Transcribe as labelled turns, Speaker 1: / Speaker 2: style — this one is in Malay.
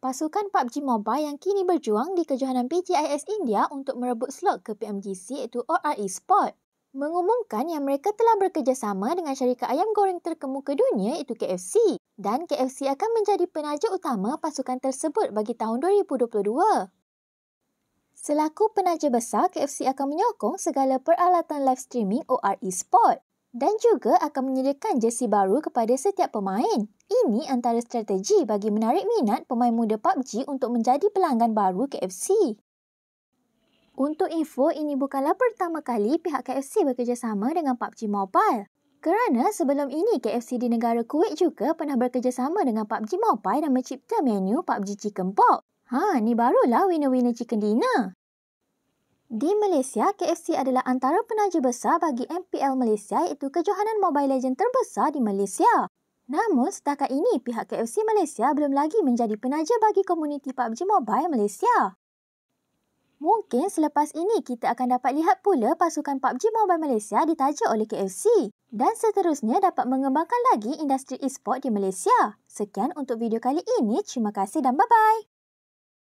Speaker 1: Pasukan PUBG Mobile yang kini berjuang di kejohanan PGIS India untuk merebut slot ke PMGC iaitu ORE Sport mengumumkan yang mereka telah bekerjasama dengan syarikat ayam goreng terkemuka dunia iaitu KFC dan KFC akan menjadi penaja utama pasukan tersebut bagi tahun 2022. Selaku penaja besar, KFC akan menyokong segala peralatan live streaming ORE Sport dan juga akan menyediakan jersey baru kepada setiap pemain. Ini antara strategi bagi menarik minat pemain muda PUBG untuk menjadi pelanggan baru KFC. Untuk info, ini bukanlah pertama kali pihak KFC bekerjasama dengan PUBG Mobile. Kerana sebelum ini KFC di negara Kuwait juga pernah bekerjasama dengan PUBG Mobile dan mencipta menu PUBG Chicken Pop. Ha, ni barulah winner-winner chicken dinner. Di Malaysia, KFC adalah antara penaja besar bagi MPL Malaysia iaitu kejohanan Mobile Legends terbesar di Malaysia. Namun, setakat ini pihak KFC Malaysia belum lagi menjadi penaja bagi komuniti PUBG Mobile Malaysia. Mungkin selepas ini kita akan dapat lihat pula pasukan PUBG Mobile Malaysia ditaja oleh KFC dan seterusnya dapat mengembangkan lagi industri e-sport di Malaysia. Sekian untuk video kali ini. Terima kasih dan bye-bye.